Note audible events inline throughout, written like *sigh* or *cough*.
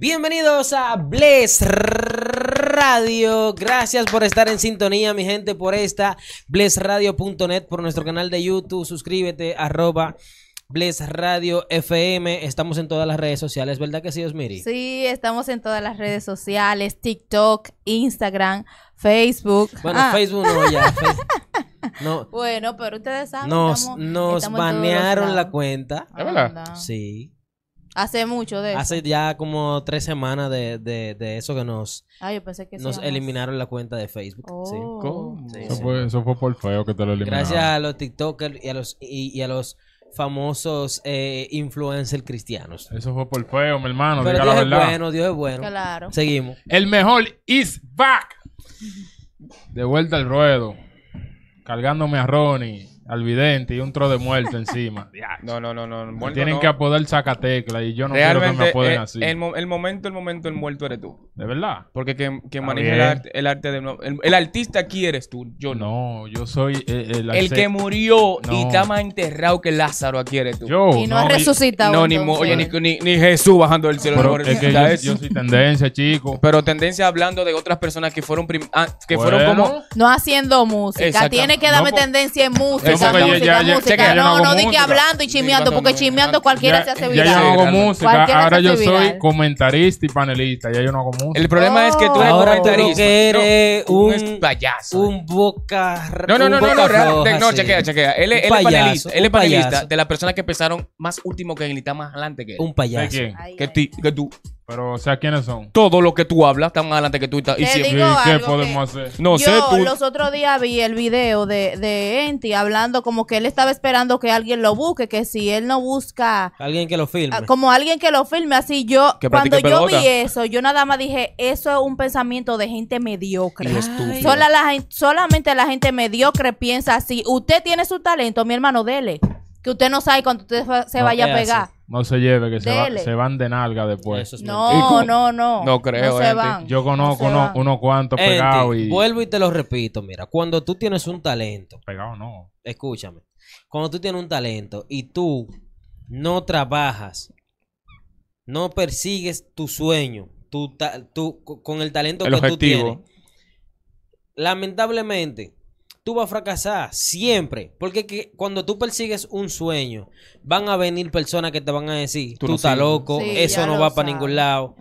Bienvenidos a Bless Radio. Gracias por estar en sintonía, mi gente, por esta blessradio.net, por nuestro canal de YouTube. Suscríbete, arroba. Bless Radio FM, estamos en todas las redes sociales, ¿verdad que sí, Osmiri? Sí, estamos en todas las redes sociales, TikTok, Instagram, Facebook. Bueno, ah. Facebook no, ya. *laughs* Bueno, pero ustedes saben. Nos, estamos, nos banearon la cuenta. ¿Es verdad? Sí. Hace mucho de eso. Hace ya como tres semanas de, de, de eso que nos, ah, yo pensé que nos eliminaron la cuenta de Facebook. Oh. ¿sí? eso, fue, eso, Fue, por feo que te lo eliminaron. Gracias a los TikTokers y a los, y, a los famosos eh, influencers cristianos. Eso fue por feo, mi hermano. Pero Dios la verdad. es bueno, Dios es bueno. Claro. Seguimos. El mejor is back. De vuelta al ruedo. Cargándome a Ronnie al vidente y un tro de muerto encima. *laughs* No, no, no, tienen que apodar Zacatecla y yo no creo quiero que me apoden eh, así. El, momento, el momento, el muerto eres tú. ¿De verdad? Porque quien, maneja el arte, el de... El, artista aquí eres tú, yo no. yo soy eh, eh, el... El, que murió y está más enterrado que Lázaro aquí eres tú. y no, ha resucitado. No, ni, Jesús bajando del cielo. yo, soy tendencia, chico. Pero tendencia hablando de otras personas que fueron, ah, que fueron como... No haciendo música. Tiene que darme pues, tendencia en música. No, ya, no, no, no di que hablando y chismeando, porque chismeando cualquiera se hace viral. Ya yo no hago música, ahora yo soy comentarista y panelista, ya yo no hago música. El problema es que tú eres comentarista. tú eres un payaso. Un boca No, no, no, no, no, chequea, chequea. Él es panelista, él es panelista de las personas que empezaron más último que él y está más adelante que él. Un payaso. Que tú pero, o sea, ¿quiénes son? Todo lo que tú hablas, tan adelante que tú estás. Y ¿Qué podemos hacer? No yo sé, Los otros días vi el video de, de Enti hablando como que él estaba esperando que alguien lo busque, que si él no busca. Alguien que lo filme. Ah, como alguien que lo filme. Así yo, cuando yo vi eso, yo nada más dije, eso es un pensamiento de gente mediocre. Sola la, solamente la gente mediocre piensa así. Usted tiene su talento, mi hermano, dele que usted no sabe cuando usted se vaya a pegar. No se lleve, que se, van de nalga después. no, no, no. No creo. Yo conozco unos cuantos pegados y... Vuelvo y te lo repito, mira, cuando tú tienes un talento... Pegado no. Escúchame. Cuando tú tienes un talento y tú no trabajas, no persigues tu sueño, con el talento que tú tienes, lamentablemente tú a fracasar siempre. Porque cuando tú persigues un sueño, van a venir personas que te van a decir, tú, estás loco, eso no va para ningún lado,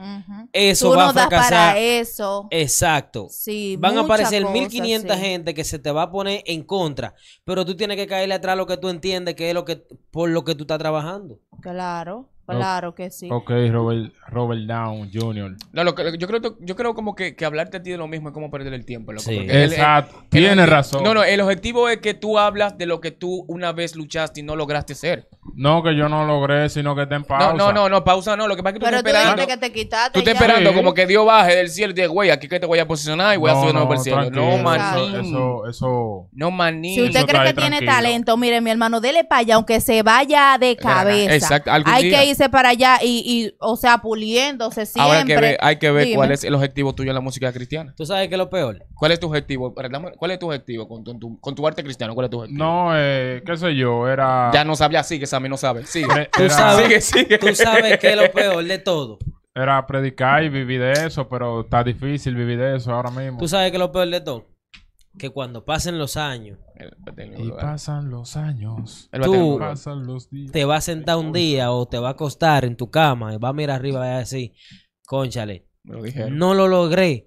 eso va a fracasar. eso. Exacto. Sí, van a aparecer 1500 gente que se te va a poner en contra, pero tú tienes que caerle atrás lo que tú entiendes que es lo que por lo que tú estás trabajando. Claro. Claro que sí. Ok, Robert, Robert Down Jr. No, lo que, yo, creo, yo creo como que, que hablarte a ti de lo mismo es como perder el tiempo. sí. Exacto. Tienes razón. No, no, el objetivo es que tú hablas de lo que tú una vez luchaste y no lograste ser. No, que yo no logré, sino que te en pausa. No, no, no, no pausa no. Lo que pasa es que tú Pero estás tú Que te quitaste tú estás esperando como que Dios baje del cielo y diga, güey, aquí que te voy a posicionar y voy a subir no, el No, manín. Eso, eso, No, manín. Si usted cree que tiene talento, mire, mi hermano, dele para allá, aunque se vaya de cabeza. Exacto. Hay que ir para allá y, o sea, puliéndose siempre. hay que ver, cuál es el objetivo tuyo en la música cristiana. ¿Tú sabes que lo peor? ¿Cuál es tu objetivo? ¿Cuál es tu objetivo con, tu, arte cristiano? ¿Cuál es tu No, eh, qué sé yo, era... Ya no sabía, sigue, Sammy, no sabe. sí ¿Tú, sabes, que lo peor de todo. Era predicar y vivir de eso, pero está difícil vivir de eso ahora mismo. ¿Tú sabes que lo peor de todo? que cuando pasen los años y pasan los años, tú te vas a sentar un día o te va a acostar en tu cama y va a mirar arriba y vas a decir, conchale, no lo logré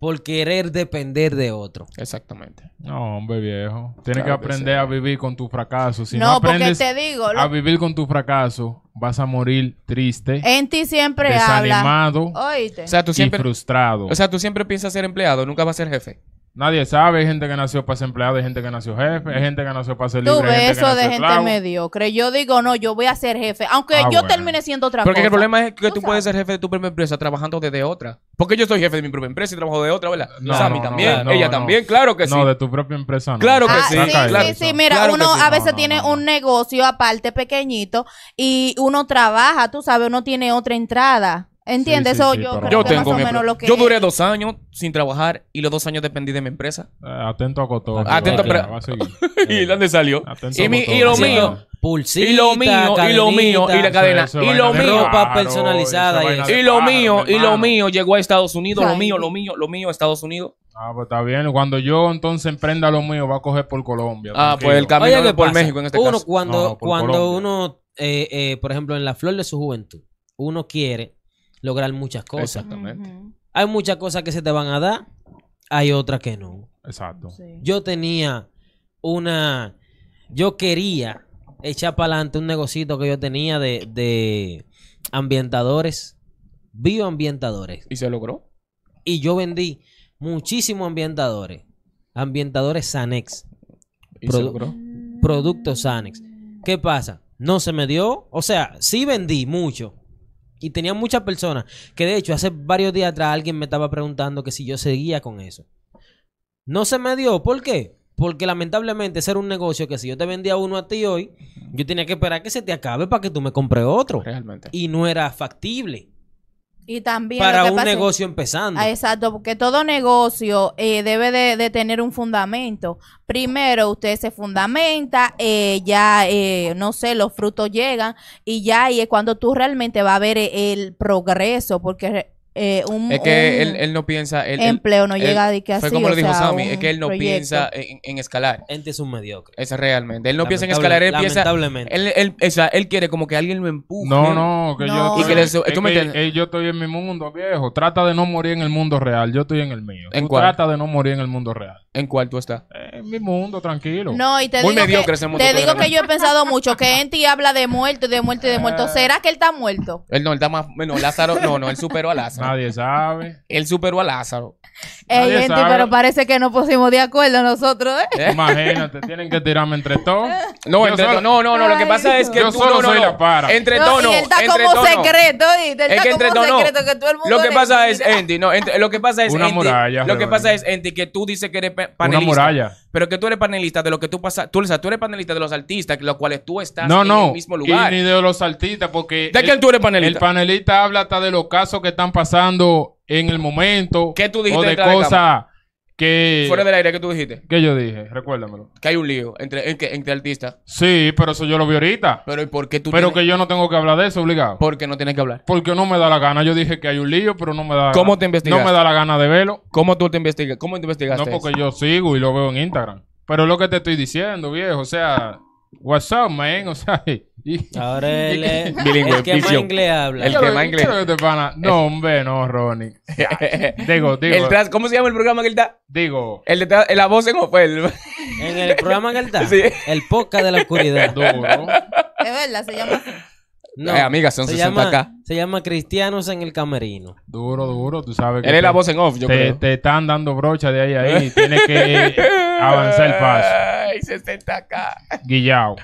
por querer depender de otro. Exactamente. No, hombre viejo. Tienes que aprender a vivir con tu fracaso. Si no, aprendes porque te digo, a vivir con tu fracaso, vas a morir triste. En ti siempre desanimado habla. Oíste. O sea, tú siempre, frustrado. O sea, tú siempre piensas ser empleado, nunca vas a ser jefe. Nadie sabe, hay gente que nació para ser empleado, hay gente que nació jefe, hay gente que nació para ser libre. Tú ves eso de gente mediocre. Yo digo, no, yo voy a ser jefe, aunque ah, yo termine siendo otra Porque cosa. el problema es que tú, puedes ser jefe de tu propia empresa trabajando desde otra. Porque yo soy jefe de mi propia empresa y trabajo de otra, ¿verdad? No, a mí también, ella también, claro que sí. No, de tu propia empresa no. Claro que ah, sí. Sí, sí, sí, mira, uno a veces tiene un negocio aparte pequeñito y uno trabaja, tú sabes, uno tiene otra entrada. ¿Entiendes? Sí, yo yo tengo más menos lo que Yo duré dos años sin trabajar y los dos años dependí de mi empresa. Eh, atento a Cotó. Ah, atento pero... *laughs* ¿Y dónde salió? Atento y, mi, y lo mío. y lo mío, y lo mío, y la cadena. y lo mío. para personalizada. y, lo mío, y lo mío llegó a Estados Unidos. Lo mío, lo mío, lo mío, Estados Unidos. Ah, pues está bien. Cuando yo entonces emprenda lo mío, va a coger por Colombia. Ah, pues el camino Oye, por México en este uno, caso. Cuando, cuando uno, eh, eh, por ejemplo, en la flor de su juventud, uno quiere lograr muchas cosas. Exactamente. Hay muchas cosas que se te van a dar, hay otras que no. Exacto. Yo tenía una. Yo quería echar para adelante un negocito que yo tenía de, ambientadores, bioambientadores. ¿Y se logró? Y yo vendí muchísimos ambientadores, ambientadores Sanex, ¿Y se logró? productos Sanex. ¿Qué pasa? No se me dio, o sea, sí vendí mucho, y tenía muchas personas que de hecho hace varios días atrás alguien me estaba preguntando que si yo seguía con eso. No se me dio, ¿por qué? Porque lamentablemente ese era un negocio que si yo te vendía uno a ti hoy, yo tenía que esperar que se te acabe para que tú me compres otro. Realmente. Y no era factible. Y también para un negocio empezando. Ah, exacto, porque todo negocio eh, debe de, tener un fundamento. Primero usted se fundamenta, eh, ya, eh, no sé, los frutos llegan y ya ahí es cuando tú realmente va a ver el progreso, porque es que él, no piensa. empleo, no llega de que Fue como lo dijo es que él no piensa en, escalar. Él es un mediocre. Es realmente. Él no piensa en escalar, él lamentablemente. o él quiere como que alguien lo empuje. No, no, que yo. Estoy, yo estoy en mi mundo viejo. Trata de no morir en el mundo real. Yo estoy en el mío. Trata de no morir en el mundo real. ¿En cuál tú estás? En mi mundo, tranquilo. No, y te Muy digo. Mediocre, te digo que yo he pensado mucho que Enti habla de muerto, de muerto y de muerto. Eh. ¿Será que él está muerto? Él no, él está más. Bueno, Lázaro. No, no, él superó a Lázaro. Nadie sabe. Él superó a Lázaro. Ey, pero parece que no pusimos de acuerdo nosotros, ¿eh? ¿eh? Imagínate, tienen que tirarme entre todos. No, entre todos. no, no, no, lo que pasa es que yo tú, solo no, soy la para. Entre todos no. él está como secreto, es entre secreto que todo el mundo Lo que pasa es, Andy, no, lo que pasa es Una muralla. Lo que pasa es Andy que tú dices que eres panelista. Una muralla. Pero que tú eres panelista de lo que tú pasas. Tú, tú eres panelista de los artistas, los cuales tú estás en el mismo lugar. No, no. Ni de los artistas, porque. ¿De quién tú eres panelista? El panelista habla hasta de los casos que están pasando en el momento. ¿Qué tú dijiste? O de cosas Fuera del aire, que tú dijiste? ¿Qué yo dije? Recuérdamelo. Que hay un lío entre, artistas. Sí, pero eso yo lo vi ahorita. Pero ¿y por qué tú Pero que yo no tengo que hablar de eso, obligado. ¿Por qué no tienes que hablar? Porque no me da la gana. Yo dije que hay un lío, pero no me da la ¿Cómo te investigas? No me da la gana de verlo. ¿Cómo tú te investigas? ¿Cómo te investigaste? No, porque yo sigo y lo veo en Instagram. Pero es lo que te estoy diciendo, viejo. O sea, WhatsApp, up, man? O sea... Ahora él *laughs* es eh, el que más inglés habla. El que más inglés. Este no, hombre, no, Ronnie. *laughs* digo, digo. ¿Cómo se llama el programa que él da? Digo, El de la voz en off. En el programa que él da, Sí. el poca de la oscuridad. *laughs* duro. Es verdad, se llama No, eh, amiga, son se 60 k se llama Cristianos en el Camerino. Duro, duro. Tú sabes Él es la voz en off, yo Te, creo. te están dando brocha de ahí a ahí. Tienes que avanzar el paso. Ay, 60K. Guillao.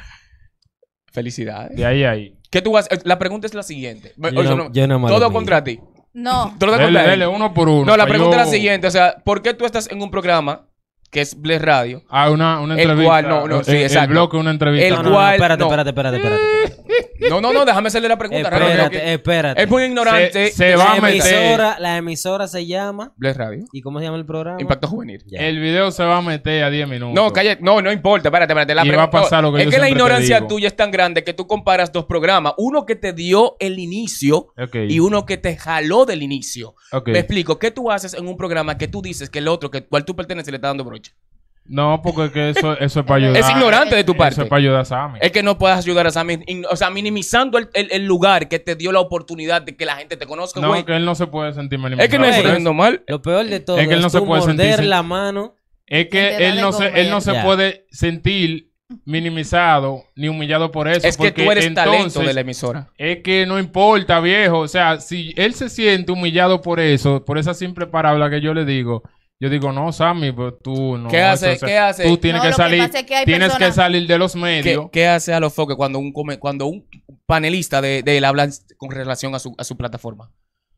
Felicidades. De ahí a ahí. ¿Qué tú vas? La pregunta es la siguiente. todo contra ti. No. Todo contra Dele, uno por uno. No, la pregunta es la siguiente. O sea, ¿por qué tú estás en un programa que es Bless Radio. Ah, una, una entrevista. El cual, no, no, sí, exacto. El bloque, una entrevista. El no, cual, espérate, espérate, espérate, espérate, No, no, no, déjame hacerle la pregunta. Espérate, espérate. Es muy ignorante. Se, va a meter. Emisora, la emisora se llama... Bless Radio. ¿Y cómo se llama el programa? Impacto Juvenil. El video se va a meter a 10 minutos. No, calle No, no importa. Espérate, espérate. La va a pasar lo que Es que la ignorancia tuya es tan grande que tú comparas dos programas. Uno que te dio el inicio y uno que te jaló del inicio. Me explico. ¿Qué tú haces en un programa que tú dices que el otro, que cual tú perteneces, le está dando no, porque eso, eso es para *laughs* ayudar. Es ignorante de tu parte. Eso es para ayudar a Sammy. Es que no puedes ayudar a Sammy. O sea, minimizando el, el, lugar que te dio la oportunidad de que la gente te conozca, No, que él no se puede sentir minimizado. Es que no mal. Lo peor de todo es que él no se puede sentir... la mano. Es que él no, se, él no se puede sentir minimizado ni humillado por eso. Es que porque tú eres talento de la emisora. Es que no importa, viejo. O sea, si él se siente humillado por eso, por esa simple palabra que yo le digo, yo digo, no, Sammy, pero pues, tú no. ¿Qué hace? Tú tienes, que, salir, tienes que salir de los medios. ¿Qué, hace a los foques cuando un, cuando un panelista de, él habla con relación a su, plataforma?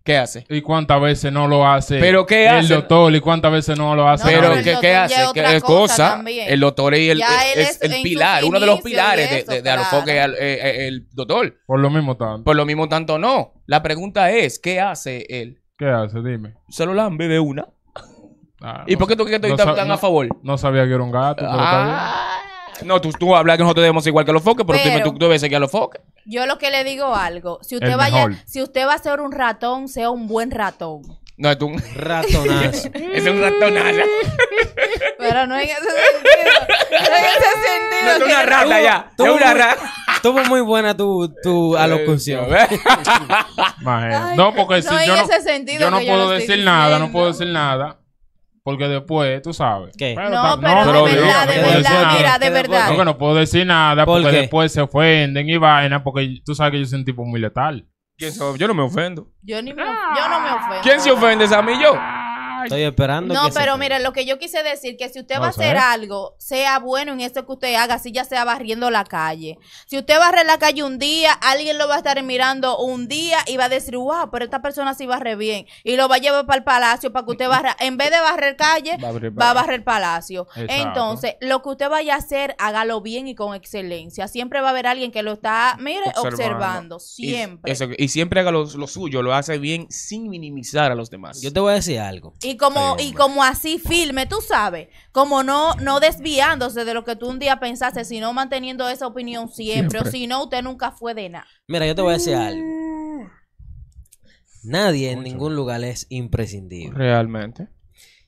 ¿Qué hace? ¿Y cuántas veces no lo hace? ¿Pero qué hace? El doctor, ¿y cuántas veces no lo hace? pero, ¿qué, hace? ¿Qué cosa? El doctor es, el pilar, uno de los pilares de, de, Alofoque, el, el, doctor. Por lo mismo tanto. Por lo mismo tanto, no. La pregunta es, ¿qué hace él? ¿Qué hace? Dime. Se lo lambe de una. Ah, ¿Y por qué tú quieres que te tan a favor? No sabía que era un gato. Pero ah. No, tú, tú hablas que nosotros debemos igual que los foques, pero, tú, tú, debes seguir a los foques. Yo lo que le digo algo. Si usted, vaya, si usted va a ser un ratón, sea un buen ratón. No, es un ratonazo. *laughs* es un ratonazo. *laughs* Pero no en ese sentido. No en ese sentido. No, es una rata ya. Tuvo una rata. Estuvo muy buena tu, tu *laughs* eh, alocución. no, porque si yo, no, yo no puedo decir nada, no puedo decir nada. Porque después, tú sabes. ¿Qué? no, pero, de verdad, de verdad, mira, de verdad. No, no puedo decir nada porque después se ofenden y vaina porque tú sabes que yo soy un tipo muy letal. Yo no me ofendo. Yo, ni ah. yo no me ofendo. ¿Quién se ofende? ¿Es a mí yo? esperando. No, pero mire, lo que yo quise decir, que si usted va a hacer algo, sea bueno en eso que usted haga, si ya sea barriendo la calle. Si usted barre la calle un día, alguien lo va a estar mirando un día y va a decir, wow, pero esta persona sí barre bien. Y lo va a llevar para el palacio para que usted *laughs* barra. En vez de barrer calle, va a, barrer palacio. Entonces, lo que usted vaya a hacer, hágalo bien y con excelencia. Siempre va a haber alguien que lo está, mire, observando. siempre. Y, siempre haga lo, suyo, lo hace bien sin minimizar a los demás. Yo te voy a decir algo. Y como, y como así firme, tú sabes, como no, no desviándose de lo que tú un día pensaste, sino manteniendo esa opinión siempre, o si no, usted nunca fue de nada. Mira, yo te voy a decir algo. Mm. Nadie en ningún lugar es imprescindible. Realmente.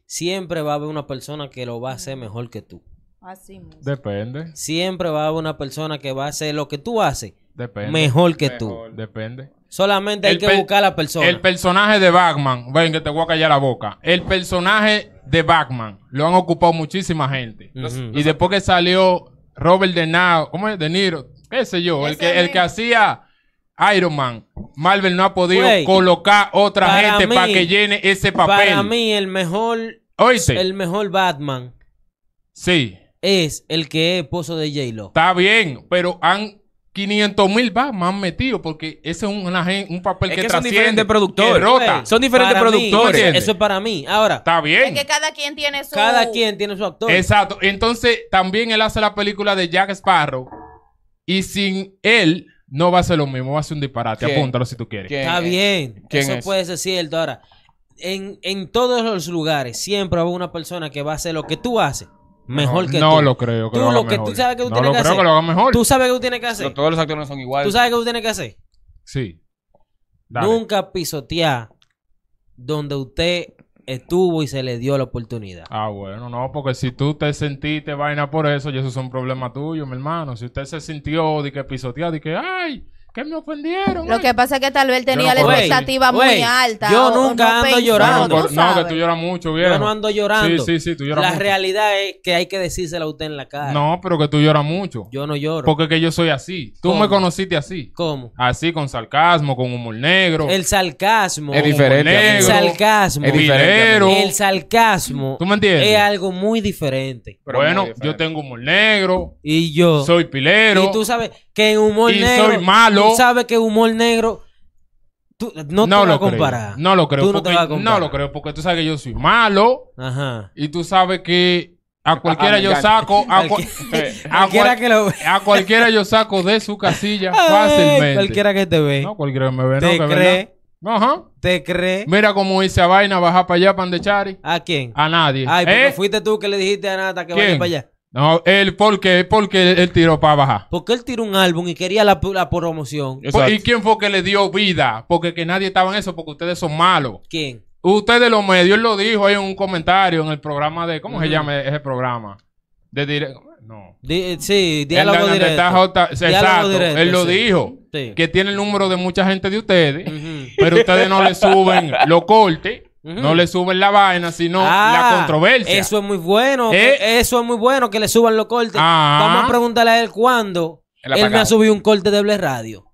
Siempre va a haber una persona que lo va a hacer mejor que tú. Así mismo. Depende. Siempre va a haber una persona que va a hacer lo que tú haces mejor que tú. Depende. Solamente hay que buscar a la persona. El personaje de Batman, ven que te voy a callar la boca. El personaje de Batman lo han ocupado muchísima gente. Y después que salió Robert De Niro, ¿cómo es? De Niro, qué sé yo, el que, el que hacía Iron Man. Marvel no ha podido colocar otra gente para que llene ese papel. Para mí el mejor Oíste. el mejor Batman. Sí. Es el que es esposo de J-Lo. Está bien, pero han 500 mil va más metido porque ese es un, papel que, que son diferentes productores. Son diferentes productores. eso es para mí. Ahora. Está bien. Es que cada quien tiene su... Cada quien tiene su actor. Exacto. Entonces, también él hace la película de Jack Sparrow y sin él no va a ser lo mismo. Va a ser un disparate. Apúntalo si tú quieres. Está bien. Eso puede ser cierto. Ahora, en, todos los lugares siempre va una persona que va a hacer lo que tú haces mejor que no tú. No lo creo. Que tú lo, que tú sabes que tú no tienes que hacer. No lo creo que lo haga mejor. Tú sabes que tú tienes que hacer. todos los actores no son iguales. Tú sabes que tú tienes que hacer. Sí. Nunca pisotear donde usted estuvo y se le dio la oportunidad. Ah, bueno, no, porque si tú te sentiste vaina por eso, y eso es un problema tuyo, mi hermano. Si usted se sintió de que pisotea de que, ay, ¿Qué me ofendieron. Lo eh. que pasa es que tal vez tenía la expectativa muy alta. Yo nunca ando llorando. No, que tú lloras mucho, viejo. Yo no ando llorando. Sí, sí, sí, tú lloras La realidad es que hay que decírsela a usted en la cara. No, pero que tú lloras mucho. Yo no lloro. Porque que yo soy así. Tú me conociste así. ¿Cómo? Así, con sarcasmo, con humor negro. El sarcasmo. Es diferente. Negro, el sarcasmo. Es diferente. El sarcasmo. ¿Tú me entiendes? Es algo muy diferente. bueno, yo tengo humor negro. Y yo. Soy pilero. Y tú sabes que en humor y negro. soy malo. Tú sabes que humor negro. Tú, no, te lo vas a comparar. no lo creo. Tú no, te vas a no lo creo porque tú sabes que yo soy malo. Ajá. Y tú sabes que a cualquiera ah, yo saco. A, *laughs* eh, cualquiera que lo a cualquiera yo saco de su casilla *laughs* fácilmente. Cualquiera que te ve. No, cualquiera que me ve. te no, que cree. Ajá. ¿Te crees? Mira cómo hice a vaina, baja para allá, pandechari. ¿A quién? A nadie. Ay, ¿Eh? fuiste tú que le dijiste a Nata que vaya para allá. No, él, porque, porque él tiró para bajar. Porque él tiró un álbum y quería la, promoción. Pues, ¿Y quién fue que le dio vida? Porque que nadie estaba en eso, porque ustedes son malos. ¿Quién? Ustedes los medios, él lo dijo ahí en un comentario en el programa de, ¿cómo se llama ese programa? De eh, directo. No. sí, diálogo directo. exacto, él lo dijo. Que tiene el número de mucha gente de ustedes, pero ustedes no le suben *laughs* lo cortes. No le suben la vaina, sino la ah, controversia. Eso es muy bueno. Eh. Eh, eso es muy bueno que le suban los cortes. Ah. Vamos a preguntarle a él cuándo él me ha subido un corte de Ble Radio.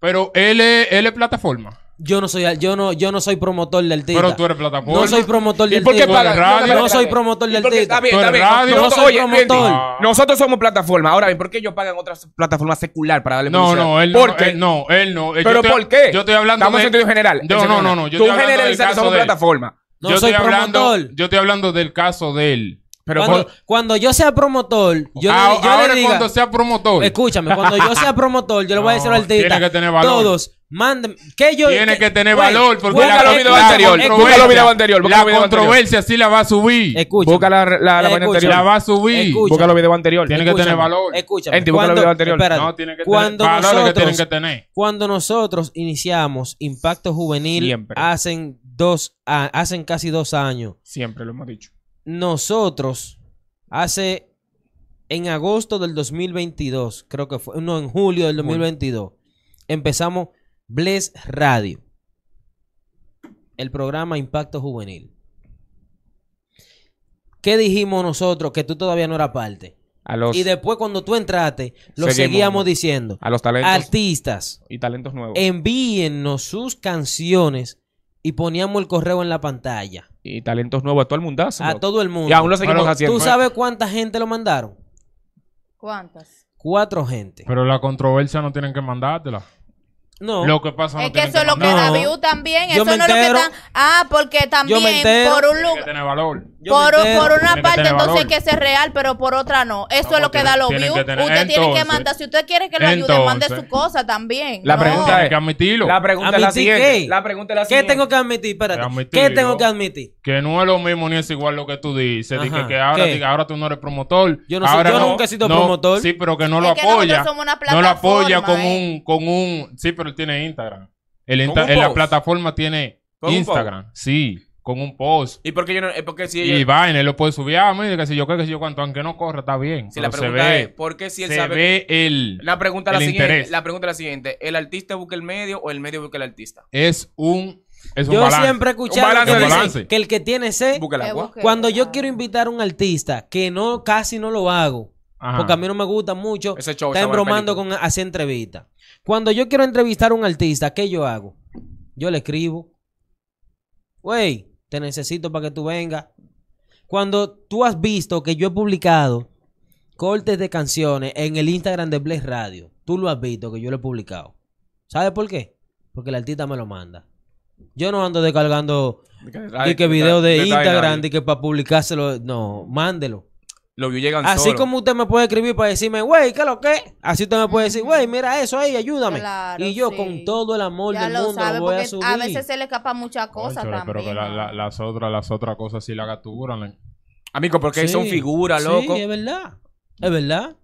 Pero él él es plataforma. Yo no soy yo no yo no soy promotor del artista. Pero tú eres plataforma. No soy promotor del artista. ¿Y No soy promotor del artista. Está bien, está bien. No, soy promotor. Nosotros somos plataforma. Ahora bien, ¿por qué ellos pagan otras plataformas secular para darle No, no, él no, él no, él eh, no. Pero ¿por qué? Yo estoy hablando Estamos en sentido general. No, no, no, no. Yo tú generalizas plataforma. No soy promotor. Yo estoy hablando del caso de él. cuando, yo sea promotor, yo, ah, ahora, yo cuando sea promotor. Escúchame, cuando yo sea promotor, yo le voy a decir al *laughs* artista, todos Mándeme. Que yo, Tiene que, tener valor porque la, busca los videos anterior. la controversia sí la va a subir. Escucha. Busca la, la, la La va a subir. Busca los videos anteriores Tiene que tener valor. escucha Enti, busca los videos anterior. No, tiene que tener tienen que tener. Cuando nosotros iniciamos Impacto Juvenil, Siempre. hacen dos, casi dos años. Siempre lo hemos dicho. Nosotros, hace en agosto del 2022, creo que fue, no, en julio del 2022, empezamos Bless Radio, el programa Impacto Juvenil. ¿Qué dijimos nosotros que tú todavía no eras parte? y después cuando tú entraste, lo seguíamos diciendo. A los talentos. Artistas. Y talentos nuevos. Envíennos sus canciones y poníamos el correo en la pantalla. Y talentos nuevos a todo el mundo, A todo el mundo. ¿Tú ¿eh? sabes cuánta gente lo mandaron? ¿Cuántas? Cuatro gente. Pero la controversia no tienen que mandártela. No. Lo que pasa Es que eso es lo que da view también. eso no es lo que da Ah, porque también por un Tiene lugar. valor. Por, una parte, entonces hay que ser real, pero por otra no. Eso es lo que da lo view Usted tiene que mandar. Si usted quiere que lo ayude, mande su cosa también. La pregunta es- que admitirlo. La pregunta es la siguiente. qué? La pregunta es la ¿Qué tengo que admitir? Espérate. ¿Qué tengo que admitir? Que no es lo mismo ni es igual lo que tú dices. que ahora, ahora tú no eres promotor. Yo no yo nunca he sido promotor. Sí, pero que no lo apoya. no lo apoya con un, eh. con un. Sí, pero tiene Instagram. en la plataforma tiene Instagram. Sí, con un post. ¿Y por qué yo no? Porque si y va, él lo puede subir. Ah, a mí que si yo creo que si yo Cuanto aunque no corra, está bien. la pregunta se ve, es, si él sabe la pregunta la siguiente, La pregunta la siguiente. ¿El artista busca el medio o el medio busca el artista? Es un yo siempre he escuchado que, el que tiene sed, eh, cuando yo quiero invitar a un artista, que no casi no lo hago, porque a mí no me gusta mucho, Ese está embromando con hacer entrevistas. Cuando yo quiero entrevistar a un artista, ¿qué yo hago? Yo le escribo. Wey, te necesito para que tú vengas. Cuando tú has visto que yo he publicado cortes de canciones en el Instagram de Blaze Radio, tú lo has visto que yo lo he publicado. ¿Sabes por qué? Porque el artista me lo manda. Yo no ando descargando videos que, de, Instagram, que para publicárselo. No, mándelo. Así como usted me puede escribir para decirme, güey, ¿qué es lo que? Así usted me puede decir, güey, mira eso ahí, ayúdame. y yo con todo el amor del mundo voy a subir. A veces se le escapa muchas cosas también. Pero las otras las otras cosas sí la capturan. Amigo, porque son figuras, loco. Sí, es verdad. Es verdad.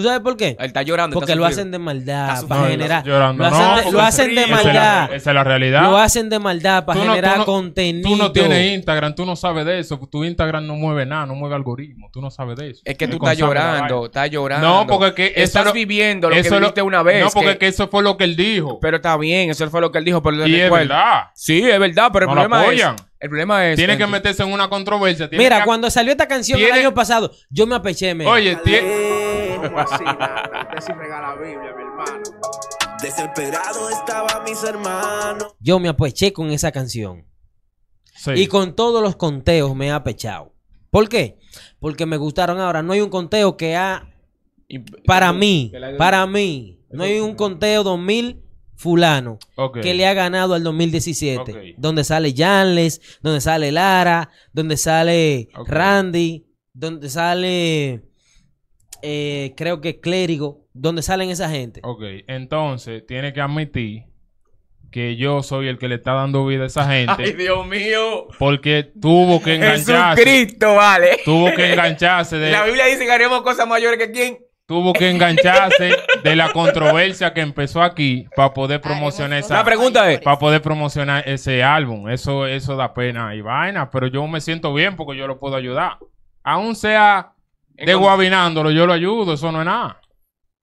¿Tú sabes por qué? Él está llorando. Porque lo hacen de maldad, para generar. Lo hacen, de, maldad. Esa es, la, realidad. Lo hacen de maldad para generar contenido. Tú no tienes Instagram, tú no sabes de eso. Tu Instagram no mueve nada, no mueve algoritmo. Tú no sabes de eso. Es que tú estás llorando, estás llorando. No, porque que estás viviendo lo que viste una vez. No, porque eso fue lo que él dijo. Pero está bien, eso fue lo que él dijo. Pero es verdad. Sí, es verdad, pero el problema es. El problema es. Tiene que meterse en una controversia. Mira, cuando salió esta canción el año pasado, yo me apeché. Oye, Biblia, hermano. Desesperado mis hermanos. Yo me apeché con esa canción. Y con todos los conteos me he apechado. ¿Por qué? Porque me gustaron ahora. No hay un conteo que ha. Para mí, para mí, no hay un conteo 2000 fulano que le ha ganado al 2017. Donde sale Janles, donde sale Lara, donde sale Randy, donde sale eh, creo que clérigo, donde salen esa gente. Ok, entonces tiene que admitir que yo soy el que le está dando vida a esa gente. ¡Ay, Dios mío! Porque tuvo que engancharse. Cristo vale. Tuvo que engancharse. De... La Biblia dice que haremos cosas mayores que quién. Tuvo que engancharse de la controversia que empezó aquí para poder promocionar esa. La pregunta es. Para poder promocionar ese álbum. Eso, eso da pena y vaina. Pero yo me siento bien porque yo lo puedo ayudar. Aún sea de guabinándolo, yo lo ayudo, eso no es nada.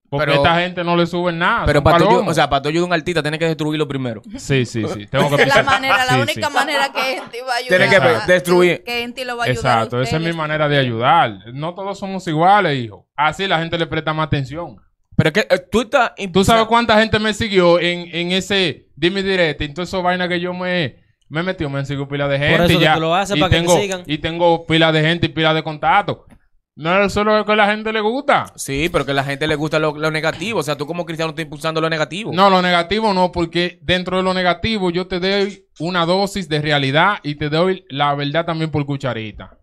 Porque pero, a esta gente no le suben nada. Pero para yo, o sea, para a un artista, tienes que destruirlo primero. *laughs* Sí, sí, sí. Tengo que *laughs* la manera, la única manera que Enti va a ayudar. Tienes que destruir. Que Enti lo va a ayudar. Exacto, esa es mi manera de ayudar. No todos somos iguales, hijo. Así la gente le presta más atención. Pero es que eh, tú estás. Tú sabes cuánta gente me siguió en, en ese dime directo. Entonces, esa vaina que yo me. Me metió, me sigo pila de gente. Por y ya, tú lo haces para tengo, que sigan. Y tengo pila de gente y pila de contactos. No es solo que a la gente le gusta. Sí, pero que a la gente le gusta lo, lo negativo. O sea, tú como cristiano estás impulsando lo negativo. No, lo negativo no, porque dentro de lo negativo yo te doy una dosis de realidad y te doy la verdad también por cucharita.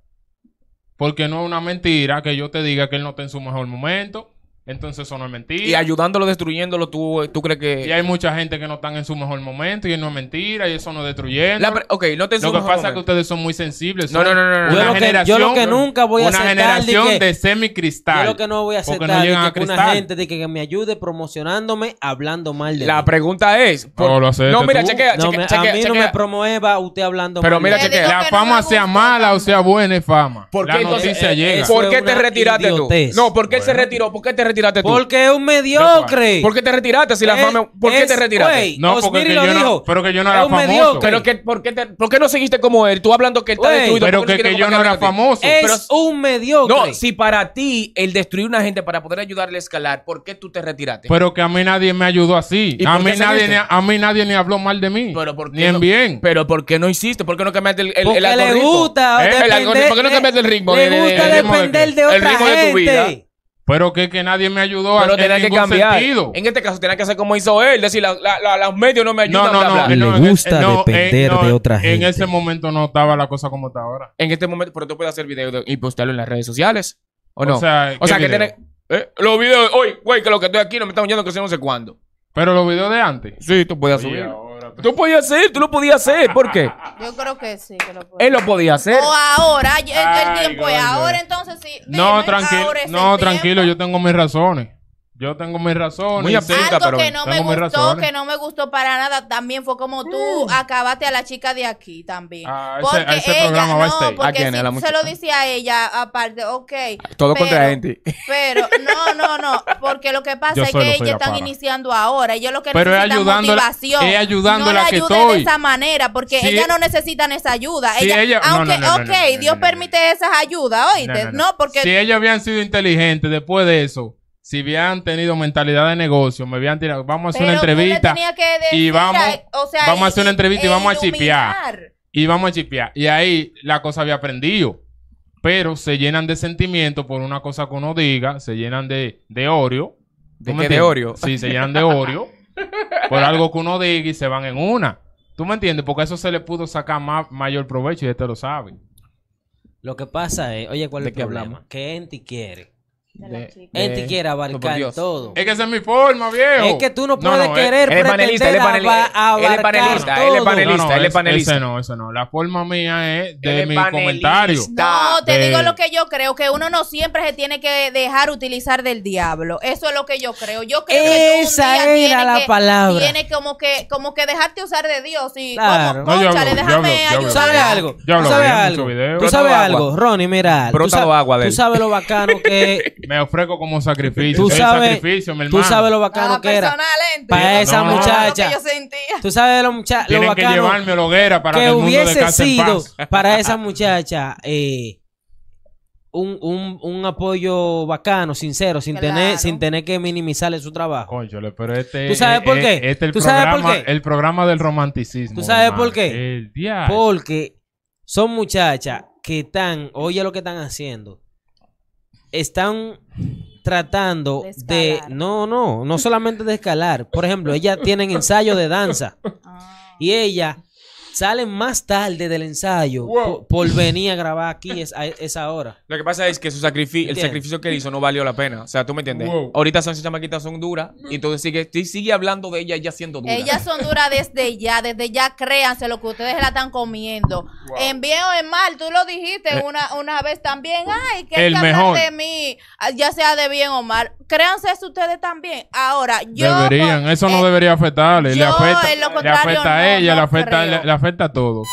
Porque no es una mentira que yo te diga que él no está en su mejor momento. Entonces eso no es mentira. Y ayudándolo, destruyéndolo, eh, ¿tú, crees que...? Y hay mucha gente que no están en su mejor momento y no es mentira y eso no es destruyendo. Ok, no te Lo que pasa es que ustedes son muy sensibles. no, no, no, no. Yo, lo que, yo lo que nunca voy a aceptar... Una generación de semicristal. Yo lo que no voy a aceptar no llegan a cristal una gente de que, me ayude promocionándome hablando mal de La pregunta es... No, lo no, mira, chequea, chequea, A mí no me promueva usted hablando Pero mal Pero mira, chequea. La fama sea mala o sea buena es fama. ¿Por qué eh, llega ¿Por qué te retiraste tú? No, ¿por qué se retiró? ¿Por qué te retiraste? Porque es un mediocre. ¿Por qué te retiraste si la fama... ¿Por qué te retiraste? no, porque no, pero que yo no era famoso. Mediocre. que, ¿por, qué no seguiste como él? Tú hablando que está destruido. Pero que, yo no era famoso. Es un mediocre. No, si para ti el destruir una gente para poder ayudarle a escalar, ¿por qué tú te retiraste? Pero que a mí nadie me ayudó así. A mí nadie, ni, a mí nadie ni habló mal de mí. ni en bien. Pero ¿por qué no hiciste? ¿Por qué no cambiaste el, el, eh, ¿Por qué no cambiaste el ritmo? Le gusta depender de otra gente. El ritmo de tu vida. Pero que, que nadie me ayudó Pero a tenía que cambiar. sentido. En este caso, tenía que hacer como hizo él, decir, los medios no me ayudan. No, no, eh, no, Le eh, gusta eh, depender de otra gente. En ese momento no estaba la cosa como está ahora. En este momento, pero tú puedes hacer videos y postearlo en las redes sociales. ¿O, no? o sea, que tiene. los videos, hoy. güey, que lo que estoy aquí no me están oyendo que sé no sé cuándo. Pero los videos de antes. Sí, tú puedes subir. Tú podías hacer, tú lo podías hacer. ¿Por qué? Yo creo que sí. Que lo podía. Él lo podía hacer. O ahora, el, el tiempo es ahora, entonces sí. No, tranquilo. No, tranquilo, yo tengo mis razones. Yo tengo mis razones. Muy Algo pero que no me gustó, que no me gustó para nada, también fue como tú mm. acabaste a la chica de aquí también. Ah, porque ella, no, este. porque si se lo dice a ella, aparte, ok. Todo contra gente. Pero, no, no, no, *laughs* porque lo que pasa es que ellas están iniciando ahora. Ellos lo que pero necesitan es motivación. Es ayudando no la, de esa manera, porque ella ellas no necesitan esa ayuda. ella, aunque, okay, ok, Dios permite esas ayudas, oíste. No, porque... Si ellos habían sido inteligentes después de eso si habían tenido mentalidad de negocio, me habían tirado, vamos a hacer una entrevista y vamos, vamos a hacer una entrevista y vamos a chipear. y vamos a chipear. Y ahí la cosa había aprendido. Pero se llenan de sentimiento por una cosa que uno diga, se llenan de, de ¿De qué? Sí, se llenan de Oreo *laughs* por algo que uno diga y se van en una. ¿Tú me entiendes? Porque eso se le pudo sacar mayor provecho y este lo sabe. Lo que pasa es, oye, ¿cuál es el problema? ¿Qué Enti quiere él te quiere abarcar todo. Es que esa es mi forma, viejo. Es que tú no puedes querer él, panelista, él es panelista, él es panelista, él es panelista, Ese no, eso no. La forma mía es de mi comentario. No, te digo lo que yo creo, que uno no siempre se tiene que dejar utilizar del diablo. Eso es lo que yo creo. Yo creo que tú un día la palabra. Tiene como que como que dejarte usar de Dios y claro. como, conchale, déjame ayudar. ¿Sabes algo? ¿Tú sabes algo? ¿Tú sabes algo? Ronnie, mira, tú sabes lo bacano que *laughs* *laughs* Me ofrezco como sacrificio. Tú sabes, sacrificio, mi hermano. Tú sabes lo bacano ah, que era. Para esa muchacha. tú sabes lo, mucha lo bacano. que llevarme a la hoguera para que, el mundo hubiese sido *laughs* para esa muchacha eh, un, un, un, apoyo bacano, sincero, sin tener sin tener que minimizarle su trabajo. Conchole, pero este ¿Tú sabes por qué? Este el programa, el programa del romanticismo. ¿Tú sabes por qué? El Porque son muchachas que están, oye lo que están haciendo están tratando de, no, no, no solamente de escalar. Por ejemplo, ella tienen ensayo de danza ah. y ella salen más tarde del ensayo por, venir a grabar aquí es, a esa hora. Lo que pasa es que su sacrificio, el sacrificio que hizo no valió la pena. O sea, tú me entiendes. Ahorita son chamaquitas son duras y entonces sigue, sigue hablando de ellas ya siendo duras. Ellas son duras desde ya, desde ya créanse lo que ustedes la están comiendo. En bien o en mal, tú lo dijiste eh. una, una vez también. Ay, que el mejor. de mí, ya sea de bien o mal. Créanse eso ustedes también. Ahora, yo. Deberían, eso no debería afectarle. le afecta, a ella, le afecta, a afecta todo.